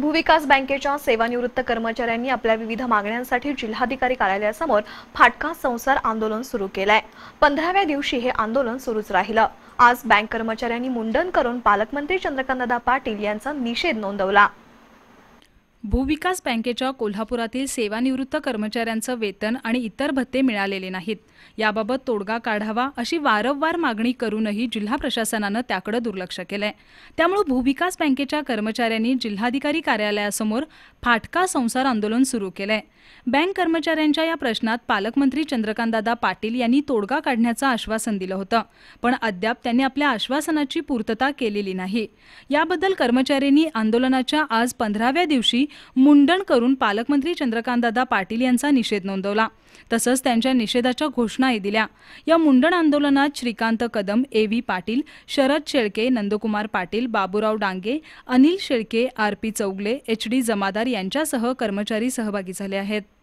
भूविकास बँकेच्या सेवानिवृत्त कर्मचाऱ्यांनी आपल्या विविध मागण्यांसाठी जिल्हाधिकारी कार्यालयासमोर फाटका संसार आंदोलन सुरू केलंय पंधराव्या दिवशी हे आंदोलन सुरूच राहिलं आज बँक कर्मचाऱ्यांनी मुंडन करून पालकमंत्री चंद्रकांतदा पाटील यांचा निषेध नोंदवला भूविकास बँकेच्या कोल्हापुरातील सेवानिवृत्त कर्मचाऱ्यांचं वेतन आणि इतर भत्ते मिळालेले नाहीत याबाबत तोडगा काढावा अशी वारंवार मागणी करूनही जिल्हा प्रशासनानं त्याकडे दुर्लक्ष केलंय त्यामुळे भूविकास बँकेच्या कर्मचाऱ्यांनी जिल्हाधिकारी कार्यालयासमोर फाटका संसार आंदोलन सुरू केलंय बँक कर्मचाऱ्यांच्या या प्रश्नात पालकमंत्री चंद्रकांतदादा पाटील यांनी तोडगा काढण्याचं आश्वासन दिलं होतं पण अद्याप त्यांनी आपल्या आश्वासनाची पूर्तता केलेली नाही याबद्दल कर्मचाऱ्यांनी आंदोलनाच्या आज पंधराव्या दिवशी मुंडण करून पालकमंत्री चंद्रकांतदादा पाटील यांचा निषेध नोंदवला तसंच त्यांच्या निषेधाच्या घोषणाही दिल्या या मुंडण आंदोलनात Shrikant Kadam A V Patil Sharad Shelke Nandkumar Patil Baburao Dange Anil Shelke R P Chougule H D Jamadar यांच्यासह कर्मचारी सहभागी झाले आहेत